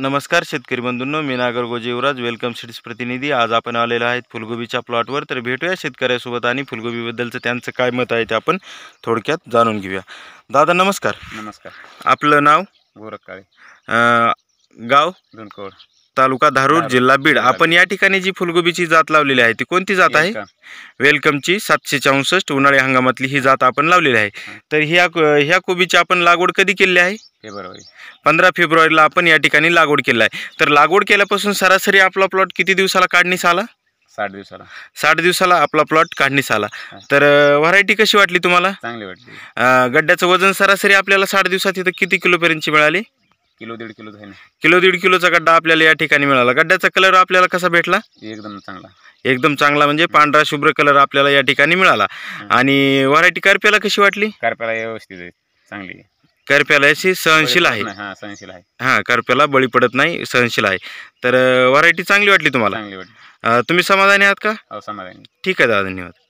नमस्कार शेतकरी बंधूंनो मी नागर युवराज welcome cities प्रतिनिधी आज आपण आलेलो आहेत फुलगोबीच्या प्लॉटवर तर भेटूया शेतकऱ्यासोबत आणि फुलगोबीबद्दलचं त्यांचं काय मत आहे ते आपण थोडक्यात जाणून घेऊया दादा नमस्कार नमस्कार आपलं नाव गोरखकाळे गाव तालुका धारूर जिल्हा बीड आपण या ठिकाणी जी फुलगोबीची जात लावलेली आहे ती कोणती जात आहे वेलकमची सातशे चौसष्ट उन्हाळी हंगामातली ही जात आपण लावलेली आहे तर ह्या ह्या कोबीची आपण लागवड कधी केली आहे फेब्रुवारी पंधरा फेब्रुवारीला आपण या ठिकाणी लागवड केली आहे तर लागवड केल्यापासून सरासरी आपला प्लॉट किती दिवसाला काढणीस आला साठ दिवसाला साठ दिवसाला आपला प्लॉट काढणीस आला तर व्हरायटी कशी वाटली तुम्हाला चांगली वाटली गड्ड्याचं वजन सरासरी आपल्याला साठ दिवसात इथं किती किलोपर्यंतची मिळाली किलो दीड किलो किलो दीड किलोचा गड्डा आपल्याला या ठिकाणी मिळाला गड्ड्याचा कलर आपल्याला कसा भेटला एकदम चांगला एकदम चांगला म्हणजे पांढरा शुभ्र कलर आपल्याला या ठिकाणी मिळाला आणि व्हरायटी करप्याला कशी वाटली कारप्याला व्यवस्थित चांगली करप्याला अशी सहनशील आहे सहनशील आहे हा करप्याला बळी पडत नाही सहनशील आहे तर व्हरायटी चांगली वाटली तुम्हाला तुम्ही समाधानी आहात का हो समाधानी ठीक आहे दादा धन्यवाद